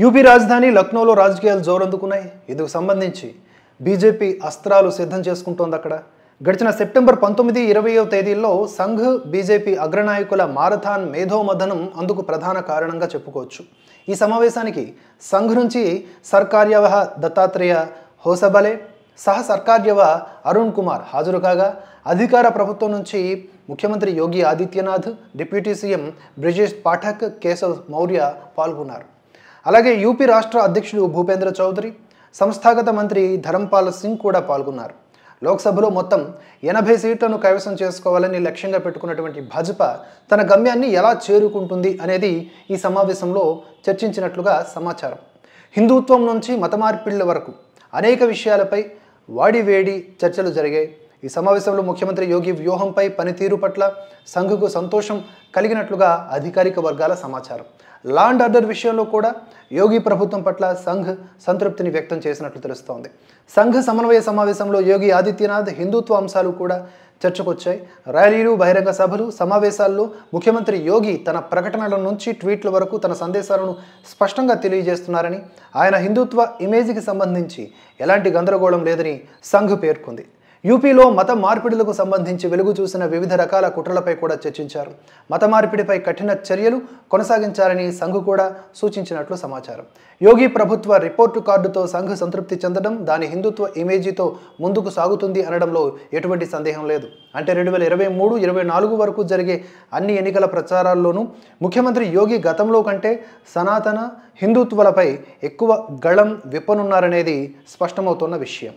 UP రాజధాని లక్నోలో రాజకీయాలు జోరందుకున్నాయి ఇందుకు సంబంధించి బీజేపీ అస్త్రాలు సిద్ధం చేసుకుంటోంది అక్కడ గడిచిన సెప్టెంబర్ పంతొమ్మిది ఇరవయో తేదీల్లో సంఘ్ బీజేపీ అగ్రనాయకుల మారథాన్ మధనం అందుకు ప్రధాన కారణంగా చెప్పుకోవచ్చు ఈ సమావేశానికి సంఘ్ నుంచి సర్కార్యవహ దత్తాత్రేయ హోసబలే సహ సర్కార్యవ అరుణ్ కుమార్ హాజరు కాగా అధికార ప్రభుత్వం నుంచి ముఖ్యమంత్రి యోగి ఆదిత్యనాథ్ డిప్యూటీ సీఎం బ్రిజేష్ పాఠక్ కేశవ్ మౌర్య పాల్గొన్నారు అలాగే యూపీ రాష్ట్ర అధ్యక్షుడు భూపేంద్ర చౌదరి సంస్థాగత మంత్రి ధరంపాల్ సింగ్ కూడా పాల్గొన్నారు లోక్సభలో మొత్తం ఎనభై సీట్లను కైవసం చేసుకోవాలని లక్ష్యంగా పెట్టుకున్నటువంటి భాజపా తన గమ్యాన్ని ఎలా చేరుకుంటుంది అనేది ఈ సమావేశంలో చర్చించినట్లుగా సమాచారం హిందుత్వం నుంచి మత మార్పిళ్ళ వరకు అనేక విషయాలపై వాడివేడి చర్చలు జరిగాయి ఈ సమావేశంలో ముఖ్యమంత్రి యోగి వ్యూహంపై పనితీరు పట్ల సంఘకు సంతోషం కలిగినట్లుగా అధికారిక వర్గాల సమాచారం లాండ్ ఆర్డర్ విషయంలో కూడా యోగి ప్రభుత్వం పట్ల సంఘ్ సంతృప్తిని వ్యక్తం చేసినట్లు తెలుస్తోంది సంఘ్ సమన్వయ సమావేశంలో యోగి ఆదిత్యనాథ్ హిందుత్వ అంశాలు కూడా చర్చకొచ్చాయి ర్యాలీలు బహిరంగ సభలు సమావేశాల్లో ముఖ్యమంత్రి యోగి తన ప్రకటనల నుంచి ట్వీట్ల వరకు తన సందేశాలను స్పష్టంగా తెలియజేస్తున్నారని ఆయన హిందుత్వ ఇమేజ్కి సంబంధించి ఎలాంటి గందరగోళం లేదని సంఘ్ పేర్కొంది యూపీలో మత మార్పిడులకు సంబంధించి వెలుగు చూసిన వివిధ రకాల కుట్రలపై కూడా చర్చించారు మత మార్పిడిపై కఠిన చర్యలు కొనసాగించాలని సంఘ్ కూడా సూచించినట్లు సమాచారం యోగి ప్రభుత్వ రిపోర్టు కార్డుతో సంఘ్ సంతృప్తి చెందడం దాని హిందుత్వ ఇమేజీతో ముందుకు సాగుతుంది అనడంలో ఎటువంటి సందేహం లేదు అంటే రెండు వేల ఇరవై మూడు ఇరవై నాలుగు వరకు జరిగే అన్ని ఎన్నికల ప్రచారాల్లోనూ ముఖ్యమంత్రి యోగి గతంలో కంటే సనాతన హిందుత్వాలపై ఎక్కువ గళం విప్పనున్నారనేది స్పష్టమవుతున్న విషయం